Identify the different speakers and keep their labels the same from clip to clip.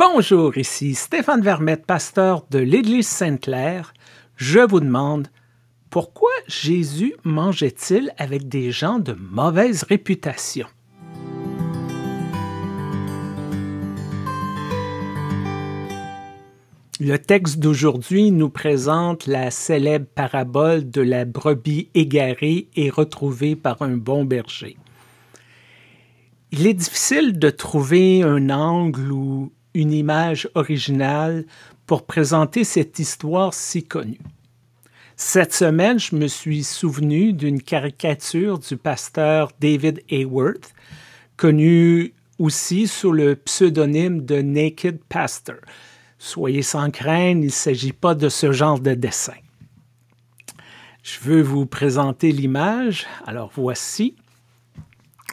Speaker 1: Bonjour, ici Stéphane Vermette, pasteur de l'Église Sainte-Claire. Je vous demande, pourquoi Jésus mangeait-il avec des gens de mauvaise réputation? Le texte d'aujourd'hui nous présente la célèbre parabole de la brebis égarée et retrouvée par un bon berger. Il est difficile de trouver un angle où une image originale pour présenter cette histoire si connue. Cette semaine, je me suis souvenu d'une caricature du pasteur David Hayworth, connu aussi sous le pseudonyme de Naked Pastor. Soyez sans crainte, il ne s'agit pas de ce genre de dessin. Je veux vous présenter l'image, alors voici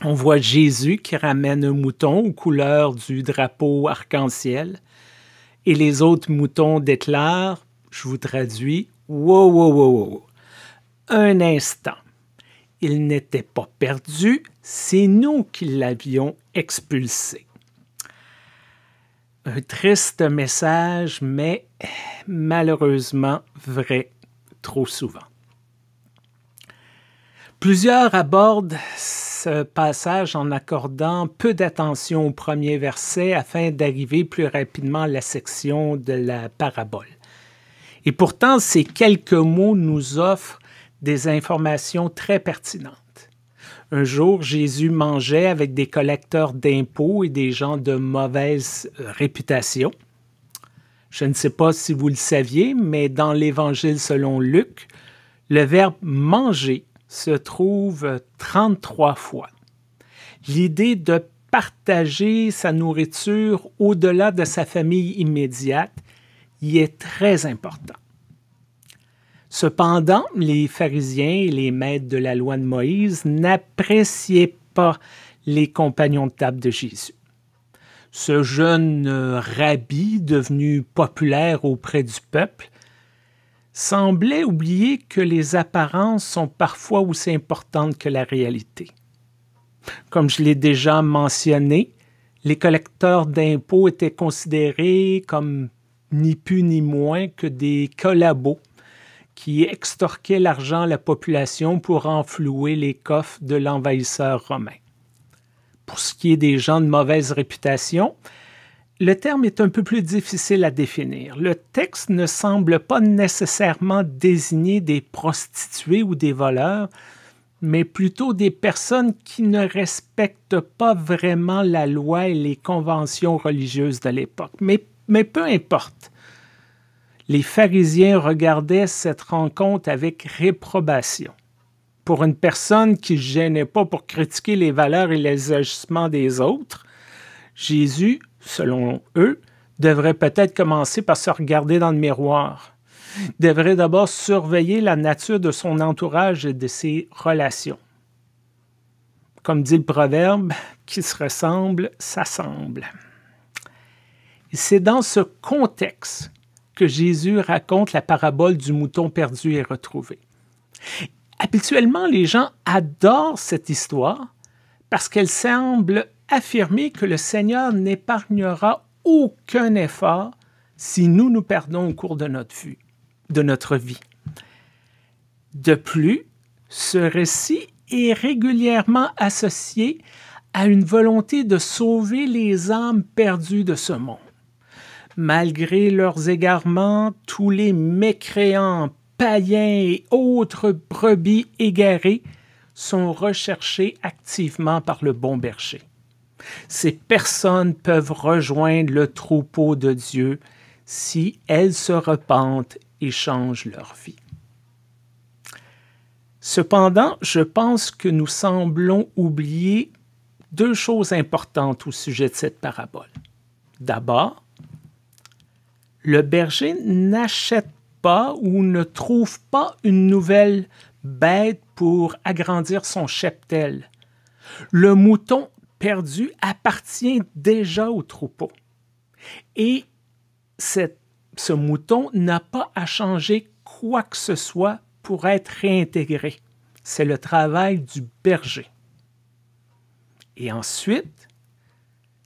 Speaker 1: on voit Jésus qui ramène un mouton aux couleurs du drapeau arc-en-ciel. Et les autres moutons déclarent, je vous traduis, wow, wow, wow, wow. Un instant. Il n'était pas perdu, c'est nous qui l'avions expulsé. Un triste message, mais malheureusement vrai trop souvent. Plusieurs abordent ce passage en accordant peu d'attention au premier verset afin d'arriver plus rapidement à la section de la parabole. Et pourtant, ces quelques mots nous offrent des informations très pertinentes. Un jour, Jésus mangeait avec des collecteurs d'impôts et des gens de mauvaise euh, réputation. Je ne sais pas si vous le saviez, mais dans l'Évangile selon Luc, le verbe manger se trouve 33 fois. L'idée de partager sa nourriture au-delà de sa famille immédiate y est très importante. Cependant, les pharisiens et les maîtres de la loi de Moïse n'appréciaient pas les compagnons de table de Jésus. Ce jeune euh, rabbi, devenu populaire auprès du peuple, semblait oublier que les apparences sont parfois aussi importantes que la réalité. Comme je l'ai déjà mentionné, les collecteurs d'impôts étaient considérés comme ni plus ni moins que des collabos qui extorquaient l'argent à la population pour enflouer les coffres de l'envahisseur romain. Pour ce qui est des gens de mauvaise réputation, le terme est un peu plus difficile à définir. Le texte ne semble pas nécessairement désigner des prostituées ou des voleurs, mais plutôt des personnes qui ne respectent pas vraiment la loi et les conventions religieuses de l'époque. Mais, peu importe. Les pharisiens regardaient cette rencontre avec réprobation. Pour une personne qui ne gênait pas pour critiquer les valeurs et les agissements des autres, Jésus selon eux, devrait peut-être commencer par se regarder dans le miroir, devrait d'abord surveiller la nature de son entourage et de ses relations. Comme dit le proverbe, qui se ressemble s'assemble. C'est dans ce contexte que Jésus raconte la parabole du mouton perdu et retrouvé. Habituellement, les gens adorent cette histoire parce qu'elle semble affirmer que le Seigneur n'épargnera aucun effort si nous nous perdons au cours de notre vie. De, notre vie. de plus, ce récit est régulièrement associé à une volonté de sauver les âmes perdues de ce monde. Malgré leurs égarements, tous les mécréants, païens et autres brebis égarés sont recherchés activement par le bon berger. Ces personnes peuvent rejoindre le troupeau de Dieu si elles se repentent et changent leur vie. Cependant, je pense que nous semblons oublier deux choses importantes au sujet de cette parabole. D'abord, le berger n'achète pas ou ne trouve pas une nouvelle bête pour agrandir son cheptel. Le mouton perdu appartient déjà au troupeau. Et ce mouton n'a pas à changer quoi que ce soit pour être réintégré. C'est le travail du berger. Et ensuite,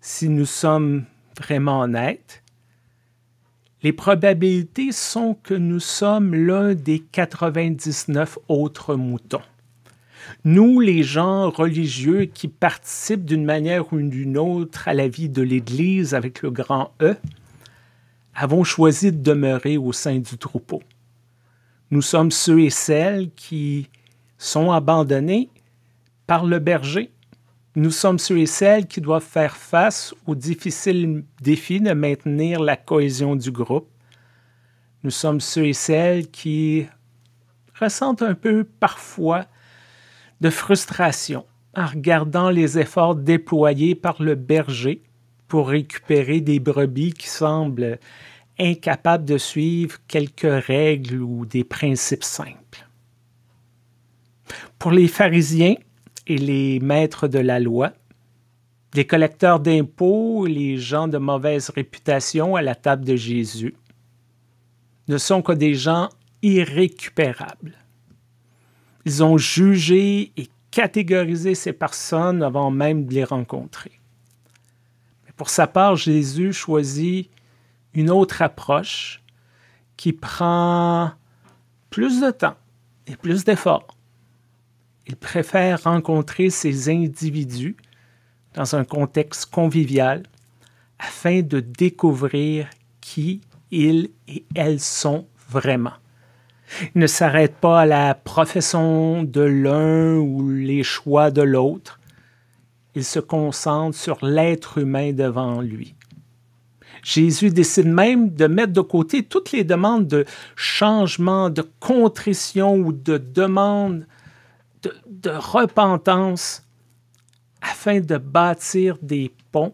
Speaker 1: si nous sommes vraiment honnêtes, les probabilités sont que nous sommes l'un des 99 autres moutons. Nous, les gens religieux qui participent d'une manière ou d'une autre à la vie de l'Église avec le grand E, avons choisi de demeurer au sein du troupeau. Nous sommes ceux et celles qui sont abandonnés par le berger. Nous sommes ceux et celles qui doivent faire face aux difficiles défis de maintenir la cohésion du groupe. Nous sommes ceux et celles qui ressentent un peu parfois de frustration en regardant les efforts déployés par le berger pour récupérer des brebis qui semblent incapables de suivre quelques règles ou des principes simples. Pour les pharisiens et les maîtres de la loi, les collecteurs d'impôts et les gens de mauvaise réputation à la table de Jésus ne sont que des gens irrécupérables. Ils ont jugé et catégorisé ces personnes avant même de les rencontrer. Mais pour sa part, Jésus choisit une autre approche qui prend plus de temps et plus d'efforts. Il préfère rencontrer ces individus dans un contexte convivial afin de découvrir qui ils et elles sont vraiment. Il ne s'arrête pas à la profession de l'un ou les choix de l'autre. Il se concentre sur l'être humain devant lui. Jésus décide même de mettre de côté toutes les demandes de changement, de contrition ou de demande de, de repentance afin de bâtir des ponts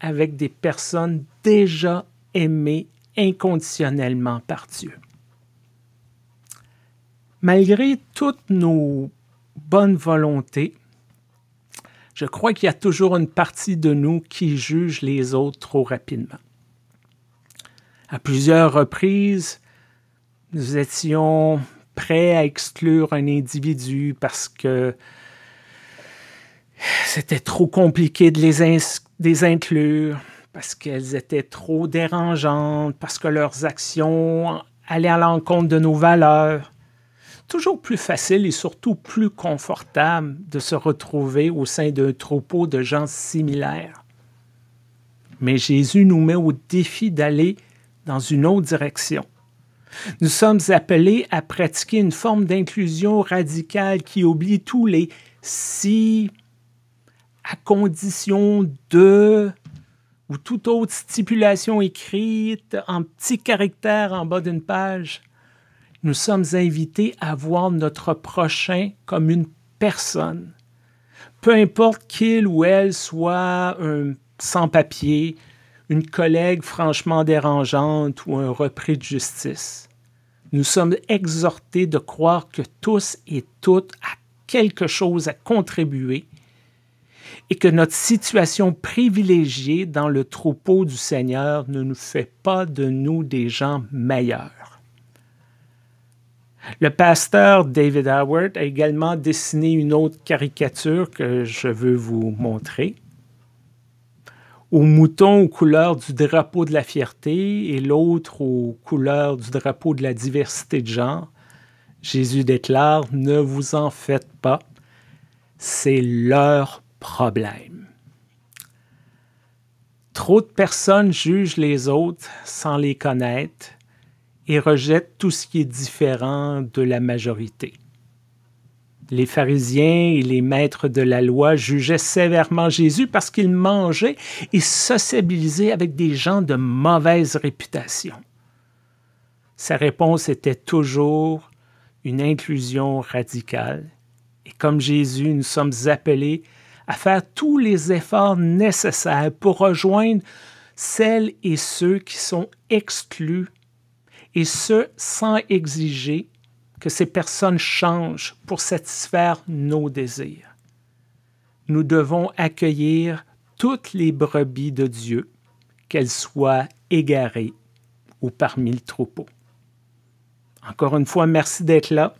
Speaker 1: avec des personnes déjà aimées inconditionnellement par Dieu malgré toutes nos bonnes volontés, je crois qu'il y a toujours une partie de nous qui juge les autres trop rapidement. À plusieurs reprises, nous étions prêts à exclure un individu parce que c'était trop compliqué de les, inclure, parce qu'elles étaient trop dérangeantes, parce que leurs actions allaient à l'encontre de nos valeurs toujours plus facile et surtout plus confortable de se retrouver au sein d'un troupeau de gens similaires. Mais Jésus nous met au défi d'aller dans une autre direction. Nous sommes appelés à pratiquer une forme d'inclusion radicale qui oublie tous les si, à condition de, ou toute autre stipulation écrite en petits caractères en bas d'une page nous sommes invités à voir notre prochain comme une personne. Peu importe qu'il ou elle soit un sans-papier, une collègue franchement dérangeante ou un repris de justice. Nous sommes exhortés de croire que tous et toutes a quelque chose à contribuer et que notre situation privilégiée dans le troupeau du Seigneur ne nous fait pas de nous des gens meilleurs. Le pasteur David Howard a également dessiné une autre caricature que je veux vous montrer. Au mouton aux couleurs du drapeau de la fierté et l'autre aux couleurs du drapeau de la diversité de genre, Jésus déclare Ne vous en faites pas, c'est leur problème. Trop de personnes jugent les autres sans les connaître et rejette tout ce qui est différent de la majorité. Les pharisiens et les maîtres de la loi jugeaient sévèrement Jésus parce qu'il mangeait et sociabilisait avec des gens de mauvaise réputation. Sa réponse était toujours une inclusion radicale. Et comme Jésus, nous sommes appelés à faire tous les efforts nécessaires pour rejoindre celles et ceux qui sont exclus et ce, sans exiger que ces personnes changent pour satisfaire nos désirs. Nous devons accueillir toutes les brebis de Dieu, qu'elles soient égarées ou parmi le troupeau. Encore une fois, merci d'être là.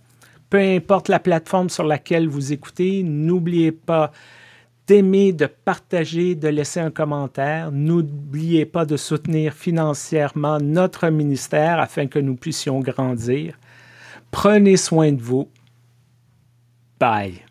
Speaker 1: Peu importe la plateforme sur laquelle vous écoutez, n'oubliez pas d'aimer, de partager, de laisser un commentaire. N'oubliez pas de soutenir financièrement notre ministère afin que nous puissions grandir. Prenez soin de vous. Bye.